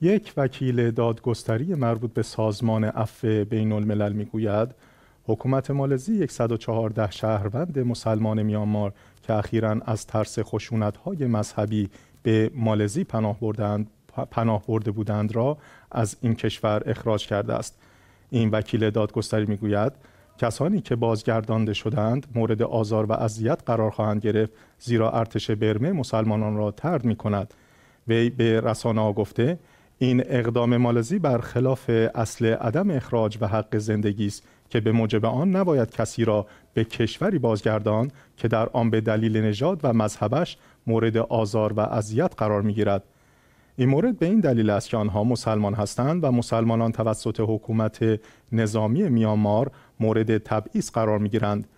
یک وکیل دادگستری مربوط به سازمان عفه بین الملل میگوید حکومت مالزی 114 شهروند مسلمان میانمار که اخیرا از ترس خشونت‌های مذهبی به مالزی پناه پناه برده بودند را از این کشور اخراج کرده است این وکیل دادگستری میگوید کسانی که بازگردانده شدند مورد آزار و اذیت قرار خواهند گرفت زیرا ارتش برمه مسلمانان را ترد می وی به رسانه ها گفته این اقدام مالزی برخلاف اصل عدم اخراج و حق زندگی است که به موجب آن نباید کسی را به کشوری بازگردان که در آن به دلیل نژاد و مذهبش مورد آزار و اذیت قرار میگیرد این مورد به این دلیل است که آنها مسلمان هستند و مسلمانان توسط حکومت نظامی میانمار مورد تبعیض قرار میگیرند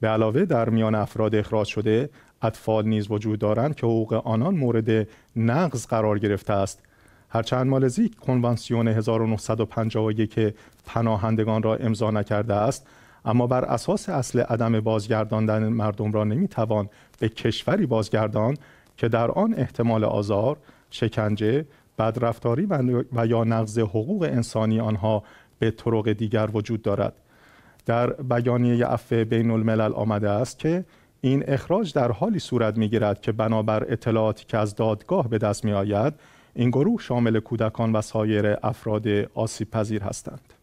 به علاوه در میان افراد اخراج شده اطفال نیز وجود دارند که حقوق آنان مورد نقض قرار گرفته است هرچند مالزی کنوانسیون 1951 پناهندگان را امضا نکرده است اما بر اساس اصل عدم بازگرداندن مردم را نمیتوان به کشوری بازگردان که در آن احتمال آزار، شکنجه، بدرفتاری و یا نقض حقوق انسانی آنها به طرق دیگر وجود دارد. در بیانیه عفو بین الملل آمده است که این اخراج در حالی صورت می گیرد که بنابر اطلاعاتی که از دادگاه به دست می آید این گروه شامل کودکان و سایر افراد آسیب پذیر هستند.